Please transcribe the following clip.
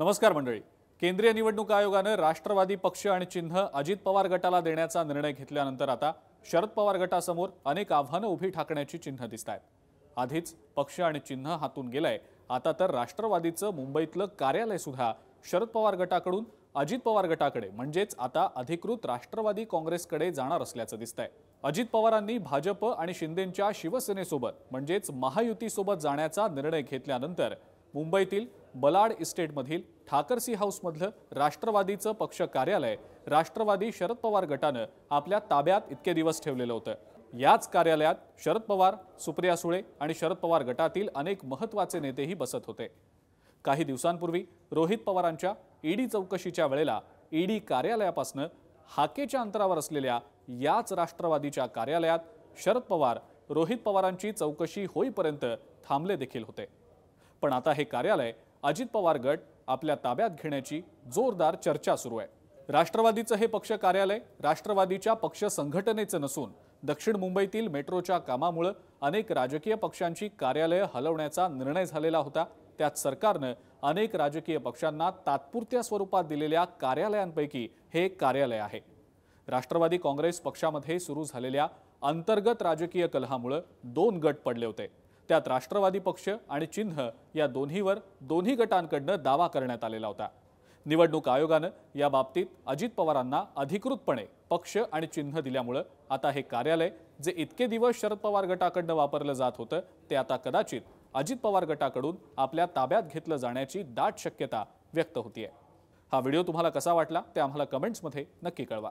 नमस्कार मंडळी केंद्रीय निवडणूक आयोगानं राष्ट्रवादी पक्ष आणि चिन्ह अजित पवार गटाला देण्याचा निर्णय घेतल्यानंतर आता शरद पवार गटासमोर अनेक आव्हानं उभी ठाकण्याची चिन्ह दिसत आहेत आधीच पक्ष आणि चिन्ह हातून गेलंय आता तर राष्ट्रवादीचं मुंबईतलं कार्यालय सुद्धा शरद पवार गटाकडून अजित पवार गटाकडे म्हणजेच आता अधिकृत राष्ट्रवादी काँग्रेसकडे जाणार असल्याचं आहे अजित पवारांनी भाजप आणि शिंदेंच्या शिवसेनेसोबत म्हणजेच महायुतीसोबत जाण्याचा निर्णय घेतल्यानंतर मुंबईतील बलाड इस्टेटमधील ठाकरसी हाऊसमधलं राष्ट्रवादीचं पक्ष कार्यालय राष्ट्रवादी शरद पवार गटानं आपल्या ताब्यात इतके दिवस ठेवलेलं होतं याच कार्यालयात शरद पवार सुप्रिया सुळे आणि शरद पवार गटातील अनेक महत्त्वाचे नेतेही बसत होते काही दिवसांपूर्वी रोहित पवारांच्या ईडी चौकशीच्या वेळेला ईडी कार्यालयापासून हाकेच्या अंतरावर असलेल्या याच राष्ट्रवादीच्या कार्यालयात शरद पवार रोहित पवारांची चौकशी होईपर्यंत थांबले देखील होते पण आता हे कार्यालय अजित पवार गट आपल्या ताब्यात घेण्याची जोरदार चर्चा सुरू आहे राष्ट्रवादीचं हे पक्ष कार्यालय राष्ट्रवादीच्या पक्ष संघटनेचं नसून दक्षिण मुंबईतील मेट्रोच्या कामामुळं अनेक राजकीय पक्षांची कार्यालयं हलवण्याचा निर्णय झालेला होता त्यात सरकारनं अनेक राजकीय पक्षांना तात्पुरत्या स्वरूपात दिलेल्या कार्यालयांपैकी हे कार्यालय आहे राष्ट्रवादी काँग्रेस पक्षामध्ये सुरू झालेल्या अंतर्गत राजकीय कलहामुळं दोन गट पडले होते त्यात राष्ट्रवादी पक्ष आणि चिन्ह या दोन्हीवर दोन्ही गटांकडनं दावा करण्यात आलेला होता निवडणूक आयोगानं याबाबतीत अजित पवारांना अधिकृतपणे पक्ष आणि चिन्ह दिल्यामुळं आता हे कार्यालय जे इतके दिवस शरद पवार गटाकडनं वापरलं जात होतं ते आता कदाचित अजित पवार गटाकडून आपल्या ताब्यात घेतलं जाण्याची दाट शक्यता व्यक्त आहे हा व्हिडिओ तुम्हाला कसा वाटला ते आम्हाला कमेंट्समध्ये नक्की कळवा